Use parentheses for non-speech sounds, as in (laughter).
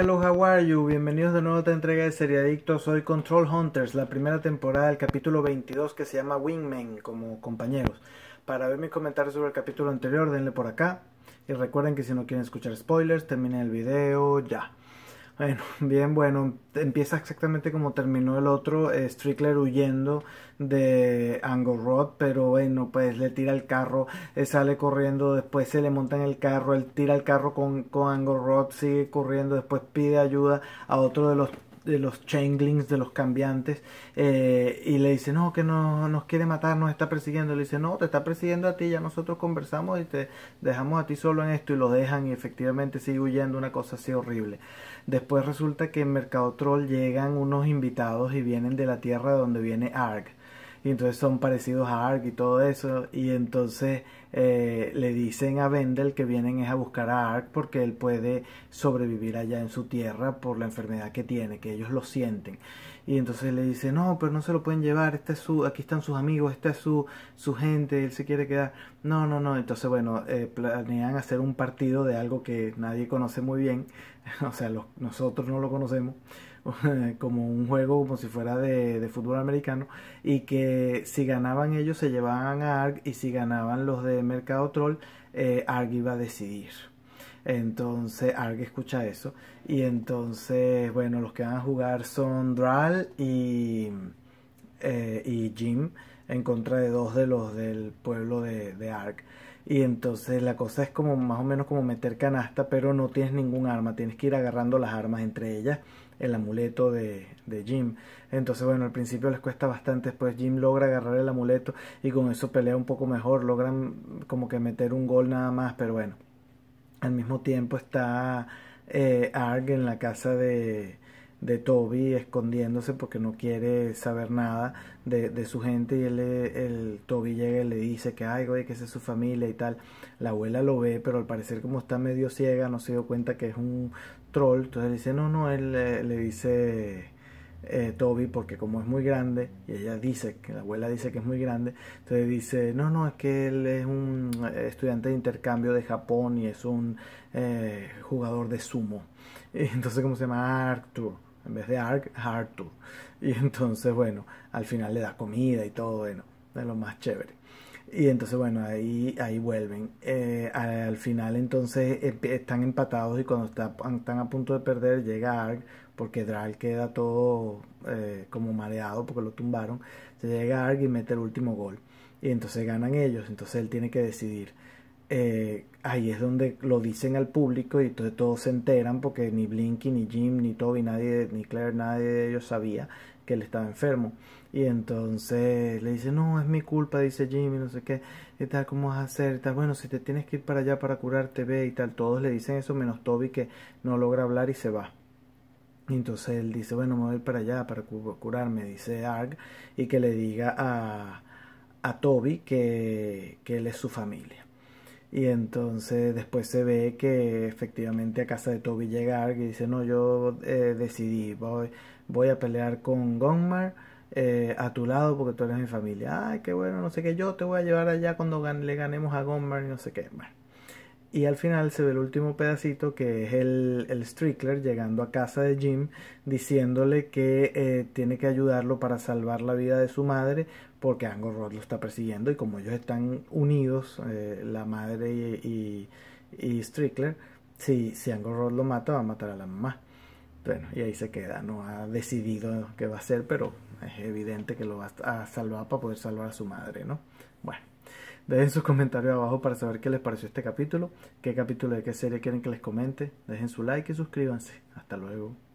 hello, how Bienvenidos de nuevo a otra entrega de Adictos soy Control Hunters, la primera temporada, el capítulo 22 que se llama Wingmen, como compañeros. Para ver mis comentarios sobre el capítulo anterior, denle por acá. Y recuerden que si no quieren escuchar spoilers, terminen el video ya. Bueno, (laughs) bien, bueno, empieza exactamente como terminó el otro, eh, Strickler huyendo de Angle Rod, pero bueno, pues le tira el carro, eh, sale corriendo, después se le monta en el carro, él tira el carro con, con Angle Rod, sigue corriendo, después pide ayuda a otro de los de los changlings, de los cambiantes, eh, y le dice, no, que no, nos quiere matar, nos está persiguiendo. Le dice, no, te está persiguiendo a ti, ya nosotros conversamos y te dejamos a ti solo en esto y lo dejan y efectivamente sigue huyendo una cosa así horrible. Después resulta que en Mercado Troll llegan unos invitados y vienen de la tierra donde viene Arg y entonces son parecidos a Ark y todo eso, y entonces eh, le dicen a Vendel que vienen es a buscar a Ark porque él puede sobrevivir allá en su tierra por la enfermedad que tiene, que ellos lo sienten. Y entonces le dice, no, pero no se lo pueden llevar, este es su, aquí están sus amigos, esta es su, su gente, él se quiere quedar. No, no, no, entonces bueno, eh, planean hacer un partido de algo que nadie conoce muy bien, (laughs) o sea, nosotros no lo conocemos, (laughs) como un juego como si fuera de, fútbol americano y que si ganaban ellos se llevaban a ARG y si ganaban los de Mercado Troll eh, ARG iba a decidir entonces ARG escucha eso y entonces bueno los que van a jugar son Dral y, eh, y Jim en contra de dos de los del pueblo de, de Ark. Y entonces la cosa es como más o menos como meter canasta, pero no tienes ningún arma, tienes que ir agarrando las armas entre ellas, el amuleto de, de Jim. Entonces, bueno, al principio les cuesta bastante, después Jim logra agarrar el amuleto y con eso pelea un poco mejor, logran como que meter un gol nada más, pero bueno, al mismo tiempo está eh, en la casa de, de Toby escondiéndose porque no quiere saber nada de, de su gente y él, el Toby llega y le dice que ay güey que es su familia y tal la abuela lo ve pero al parecer como está medio ciega no se dio cuenta que es un troll entonces le dice no no él le, dice eh, Toby porque como es muy grande y ella dice que la abuela dice que es muy grande entonces dice no no es que él es un eh, estudiante de intercambio de Japón y es un eh, jugador de sumo (laughs) entonces cómo se llama Arthur en vez de Ark, Hartu Y entonces, bueno, al final le da comida y todo, bueno, de lo más chévere. Y entonces, bueno, ahí, ahí vuelven. Eh, al final, entonces, están empatados y cuando están a punto de perder, llega Ark, porque Dral queda todo eh, como mareado porque lo tumbaron. Se llega Ark y mete el último gol. Y entonces ganan ellos, entonces él tiene que decidir eh, ahí es donde lo dicen al público y entonces todos se enteran porque ni Blinky, ni Jim, ni Toby, nadie, ni Claire, nadie de ellos sabía que él estaba enfermo. Y entonces le dice, no, es mi culpa, dice Jimmy, no sé qué, y tal, ¿cómo vas a hacer? tal, bueno, si te tienes que ir para allá para curarte, ve y tal. Todos le dicen eso, menos Toby que no logra hablar y se va. Y entonces él dice, bueno, me voy para allá para curarme, dice Arg, y que le diga a, a Toby que, que él es su familia. Y entonces después se ve que efectivamente a casa de Toby llega y dice, no, yo eh, decidí, voy, voy, a pelear con Gongmar eh, a tu lado porque tú eres mi familia. Ay, qué bueno, no sé qué, yo te voy a llevar allá cuando le ganemos a Gongmar y no sé qué. Bueno. Y al final se ve el último pedacito que es el, el Strickler llegando a casa de Jim diciéndole que eh, tiene que ayudarlo para salvar la vida de su madre porque Angor Rod lo está persiguiendo y como ellos están unidos, eh, la madre y, Strickler, si, si Angor Rod lo mata va a matar a la mamá. Bueno, y ahí se queda, no ha decidido qué va a hacer, pero es evidente que lo va a salvar para poder salvar a su madre, ¿no? Bueno. Dejen sus comentarios abajo para saber qué les pareció este capítulo, qué capítulo de qué serie quieren que les comente. Dejen su like y suscríbanse. Hasta luego.